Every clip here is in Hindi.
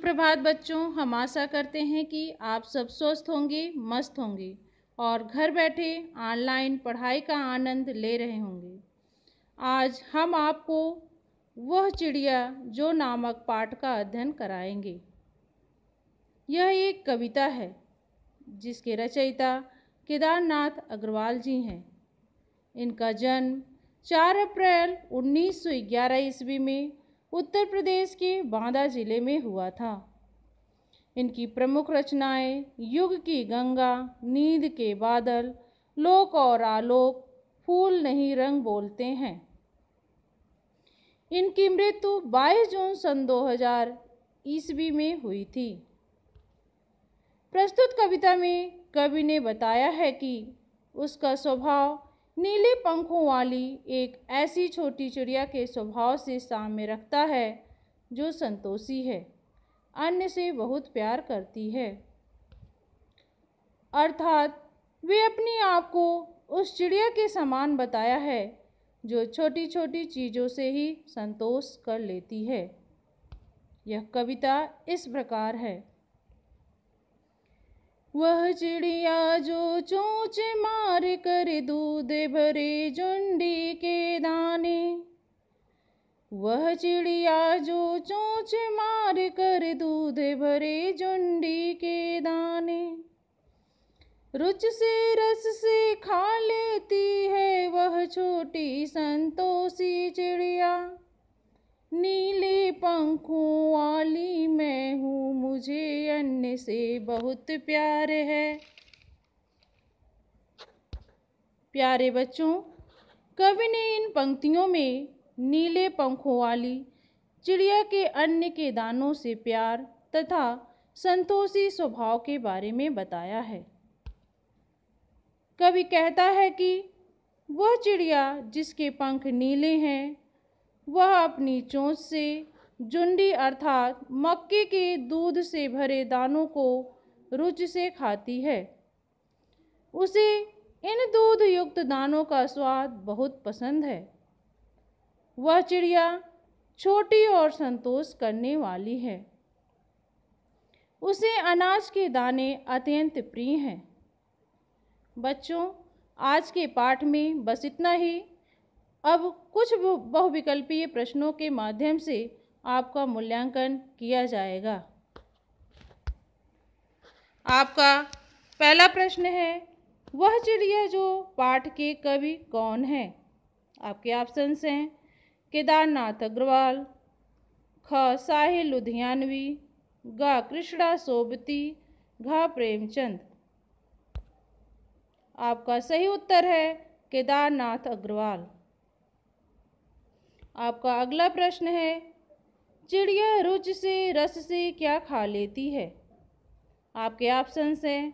सुप्रभात बच्चों हम आशा करते हैं कि आप सब स्वस्थ होंगे मस्त होंगे और घर बैठे ऑनलाइन पढ़ाई का आनंद ले रहे होंगे आज हम आपको वह चिड़िया जो नामक पाठ का अध्ययन कराएंगे यह एक कविता है जिसके रचयिता केदारनाथ अग्रवाल जी हैं इनका जन्म 4 अप्रैल 1911 ईस्वी में उत्तर प्रदेश के बांदा जिले में हुआ था इनकी प्रमुख रचनाएं युग की गंगा नींद के बादल लोक और आलोक फूल नहीं रंग बोलते हैं इनकी मृत्यु 22 जून सन 2000 ईस्वी में हुई थी प्रस्तुत कविता में कवि ने बताया है कि उसका स्वभाव नीले पंखों वाली एक ऐसी छोटी चिड़िया के स्वभाव से साम्य रखता है जो संतोषी है अन्य से बहुत प्यार करती है अर्थात वे अपने आप को उस चिड़िया के समान बताया है जो छोटी छोटी चीज़ों से ही संतोष कर लेती है यह कविता इस प्रकार है वह चिड़िया जो चोंच मार कर दूध भरे झुंडी के दाने वह चिड़िया जो चोंच मार कर दूध भरे झुंडी के दाने रुच से रस से खा लेती है वह छोटी संतोषी चिड़िया नीले पंखों वाली मैं हूँ मुझे चैतन्य से बहुत प्यार है प्यारे बच्चों कवि ने इन पंक्तियों में नीले पंखों वाली चिड़िया के अन्य के दानों से प्यार तथा संतोषी स्वभाव के बारे में बताया है कवि कहता है कि वह चिड़िया जिसके पंख नीले हैं वह अपनी चोंच से जुंडी अर्थात मक्के के दूध से भरे दानों को रुचि से खाती है उसे इन दूध युक्त दानों का स्वाद बहुत पसंद है वह चिड़िया छोटी और संतोष करने वाली है उसे अनाज के दाने अत्यंत प्रिय हैं बच्चों आज के पाठ में बस इतना ही अब कुछ बहुविकल्पीय प्रश्नों के माध्यम से आपका मूल्यांकन किया जाएगा आपका पहला प्रश्न है वह चिड़िया जो पाठ के कवि कौन है आपके ऑप्शंस हैं केदारनाथ अग्रवाल ख साहिल लुधियानवी ग कृष्णा सोबती घ प्रेमचंद आपका सही उत्तर है केदारनाथ अग्रवाल आपका अगला प्रश्न है चिड़िया रुच से रस से क्या खा लेती है आपके ऑप्शंस हैं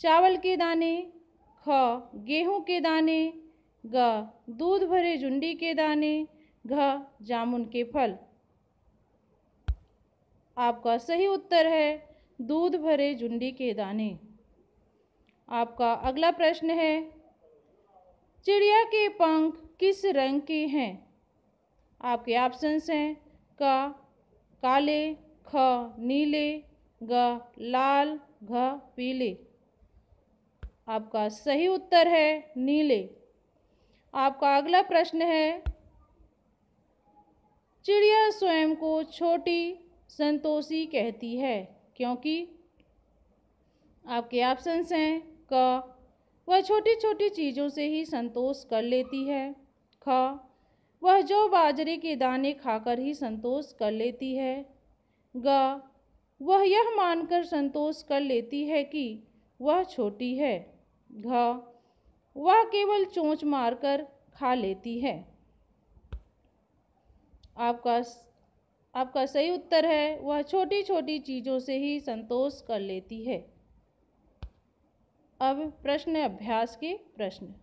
चावल के दाने ख गेहूं के दाने ग दूध भरे झुंडी के दाने घ जामुन के फल आपका सही उत्तर है दूध भरे झुंडी के दाने आपका अगला प्रश्न है चिड़िया के पंख किस रंग के हैं आपके ऑप्शंस हैं का काले ख नीले ग लाल घ पीले आपका सही उत्तर है नीले आपका अगला प्रश्न है चिड़िया स्वयं को छोटी संतोषी कहती है क्योंकि आपके ऑप्शंस हैं क वह छोटी छोटी चीज़ों से ही संतोष कर लेती है ख वह जो बाजरे के दाने खाकर ही संतोष कर लेती है ग वह यह मानकर संतोष कर लेती है कि वह छोटी है घ वह केवल चोंच मारकर खा लेती है आपका आपका सही उत्तर है वह छोटी छोटी चीज़ों से ही संतोष कर लेती है अब प्रश्न अभ्यास के प्रश्न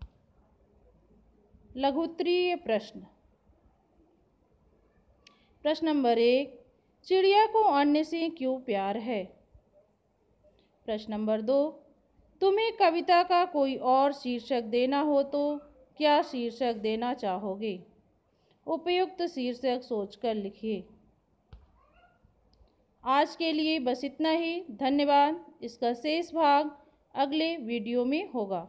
लघुत्तरीय प्रश्न प्रश्न नंबर एक चिड़िया को अन्य से क्यों प्यार है प्रश्न नंबर दो तुम्हें कविता का कोई और शीर्षक देना हो तो क्या शीर्षक देना चाहोगे उपयुक्त शीर्षक सोचकर लिखिए आज के लिए बस इतना ही धन्यवाद इसका शेष भाग अगले वीडियो में होगा